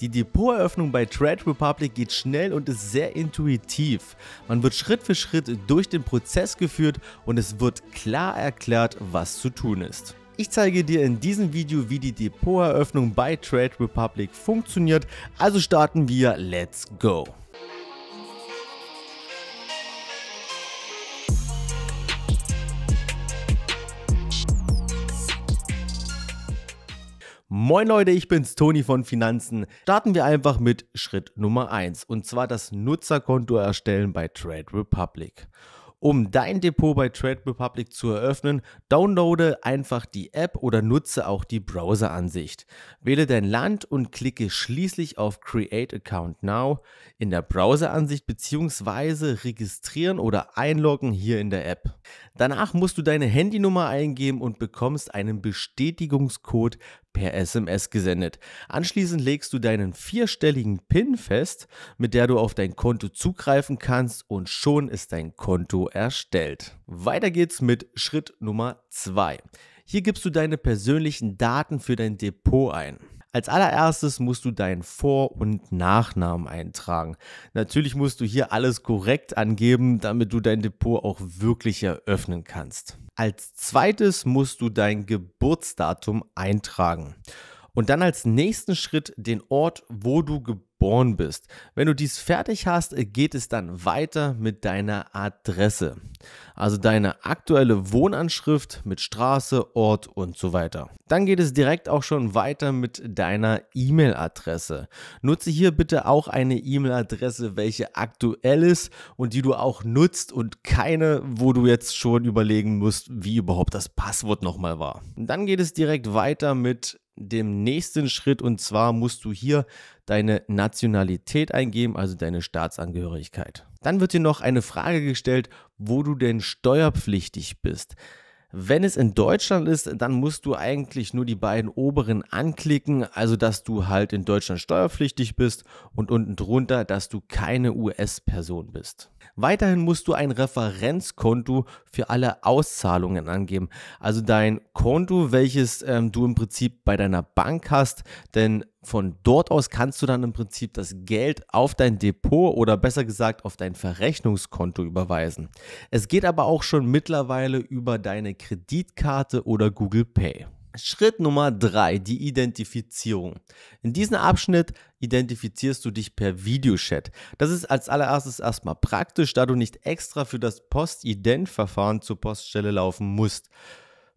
Die Depoteröffnung bei Trade Republic geht schnell und ist sehr intuitiv. Man wird Schritt für Schritt durch den Prozess geführt und es wird klar erklärt, was zu tun ist. Ich zeige dir in diesem Video, wie die Depoteröffnung bei Trade Republic funktioniert, also starten wir, let's go! Moin Leute, ich bin's Toni von Finanzen. Starten wir einfach mit Schritt Nummer 1 und zwar das Nutzerkonto erstellen bei Trade Republic. Um dein Depot bei Trade Republic zu eröffnen, downloade einfach die App oder nutze auch die Browseransicht. Wähle dein Land und klicke schließlich auf Create Account Now in der Browseransicht bzw. registrieren oder einloggen hier in der App. Danach musst du deine Handynummer eingeben und bekommst einen Bestätigungscode per SMS gesendet. Anschließend legst du deinen vierstelligen PIN fest, mit der du auf dein Konto zugreifen kannst und schon ist dein Konto erstellt. Weiter geht's mit Schritt Nummer 2. Hier gibst du deine persönlichen Daten für dein Depot ein. Als allererstes musst du deinen Vor- und Nachnamen eintragen. Natürlich musst du hier alles korrekt angeben, damit du dein Depot auch wirklich eröffnen kannst. Als zweites musst du dein Geburtsdatum eintragen. Und dann als nächsten Schritt den Ort, wo du geboren geboren bist. Wenn du dies fertig hast, geht es dann weiter mit deiner Adresse, also deine aktuelle Wohnanschrift mit Straße, Ort und so weiter. Dann geht es direkt auch schon weiter mit deiner E-Mail-Adresse. Nutze hier bitte auch eine E-Mail-Adresse, welche aktuell ist und die du auch nutzt und keine, wo du jetzt schon überlegen musst, wie überhaupt das Passwort nochmal war. dann geht es direkt weiter mit dem nächsten Schritt und zwar musst du hier deine Nationalität eingeben, also deine Staatsangehörigkeit. Dann wird dir noch eine Frage gestellt, wo du denn steuerpflichtig bist. Wenn es in Deutschland ist, dann musst du eigentlich nur die beiden oberen anklicken, also dass du halt in Deutschland steuerpflichtig bist und unten drunter, dass du keine US-Person bist. Weiterhin musst du ein Referenzkonto für alle Auszahlungen angeben, also dein Konto, welches ähm, du im Prinzip bei deiner Bank hast, denn von dort aus kannst du dann im Prinzip das Geld auf dein Depot oder besser gesagt auf dein Verrechnungskonto überweisen. Es geht aber auch schon mittlerweile über deine Kreditkarte oder Google Pay. Schritt Nummer drei: die Identifizierung. In diesem Abschnitt identifizierst du dich per Videochat. Das ist als allererstes erstmal praktisch, da du nicht extra für das Postident-Verfahren zur Poststelle laufen musst.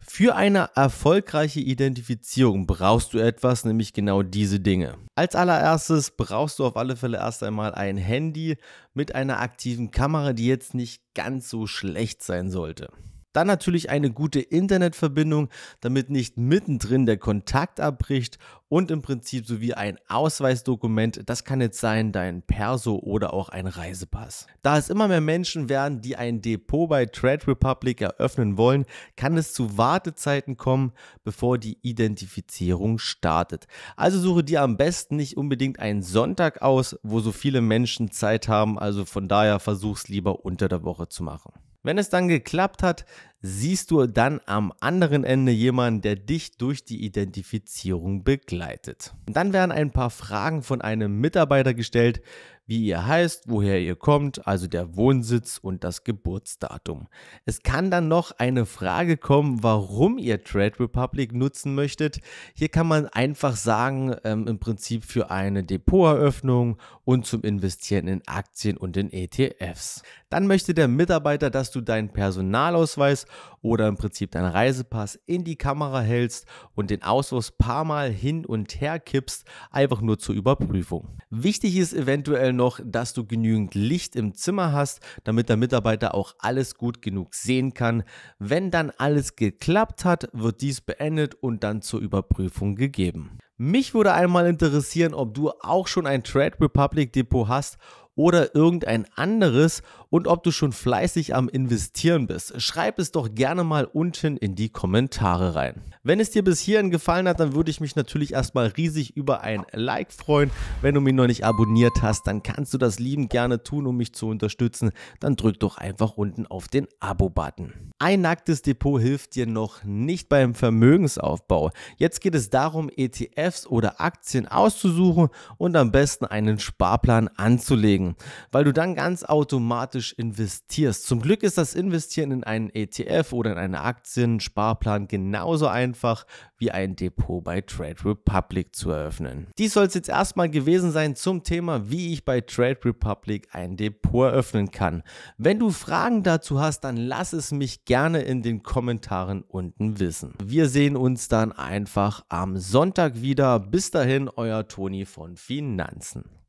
Für eine erfolgreiche Identifizierung brauchst du etwas, nämlich genau diese Dinge. Als allererstes brauchst du auf alle Fälle erst einmal ein Handy mit einer aktiven Kamera, die jetzt nicht ganz so schlecht sein sollte. Dann natürlich eine gute Internetverbindung, damit nicht mittendrin der Kontakt abbricht und im Prinzip sowie ein Ausweisdokument, das kann jetzt sein dein Perso oder auch ein Reisepass. Da es immer mehr Menschen werden, die ein Depot bei Trade Republic eröffnen wollen, kann es zu Wartezeiten kommen, bevor die Identifizierung startet. Also suche dir am besten nicht unbedingt einen Sonntag aus, wo so viele Menschen Zeit haben, also von daher versuch es lieber unter der Woche zu machen. Wenn es dann geklappt hat, siehst du dann am anderen Ende jemanden, der dich durch die Identifizierung begleitet. Dann werden ein paar Fragen von einem Mitarbeiter gestellt, wie ihr heißt, woher ihr kommt, also der Wohnsitz und das Geburtsdatum. Es kann dann noch eine Frage kommen, warum ihr Trade Republic nutzen möchtet. Hier kann man einfach sagen, ähm, im Prinzip für eine Depoteröffnung und zum Investieren in Aktien und in ETFs. Dann möchte der Mitarbeiter, dass du deinen Personalausweis oder im Prinzip deinen Reisepass in die Kamera hältst und den Ausweis paar Mal hin und her kippst, einfach nur zur Überprüfung. Wichtig ist eventuell noch, dass du genügend Licht im Zimmer hast, damit der Mitarbeiter auch alles gut genug sehen kann. Wenn dann alles geklappt hat, wird dies beendet und dann zur Überprüfung gegeben. Mich würde einmal interessieren, ob du auch schon ein Trade Republic Depot hast oder irgendein anderes und ob du schon fleißig am Investieren bist. Schreib es doch gerne mal unten in die Kommentare rein. Wenn es dir bis hierhin gefallen hat, dann würde ich mich natürlich erstmal riesig über ein Like freuen. Wenn du mich noch nicht abonniert hast, dann kannst du das lieben gerne tun, um mich zu unterstützen. Dann drück doch einfach unten auf den Abo-Button. Ein nacktes Depot hilft dir noch nicht beim Vermögensaufbau. Jetzt geht es darum, ETFs oder Aktien auszusuchen und am besten einen Sparplan anzulegen, weil du dann ganz automatisch investierst. Zum Glück ist das Investieren in einen ETF oder in eine Aktien-Sparplan genauso einfach einfach wie ein Depot bei Trade Republic zu eröffnen. Dies soll es jetzt erstmal gewesen sein zum Thema, wie ich bei Trade Republic ein Depot eröffnen kann. Wenn du Fragen dazu hast, dann lass es mich gerne in den Kommentaren unten wissen. Wir sehen uns dann einfach am Sonntag wieder. Bis dahin, euer Toni von Finanzen.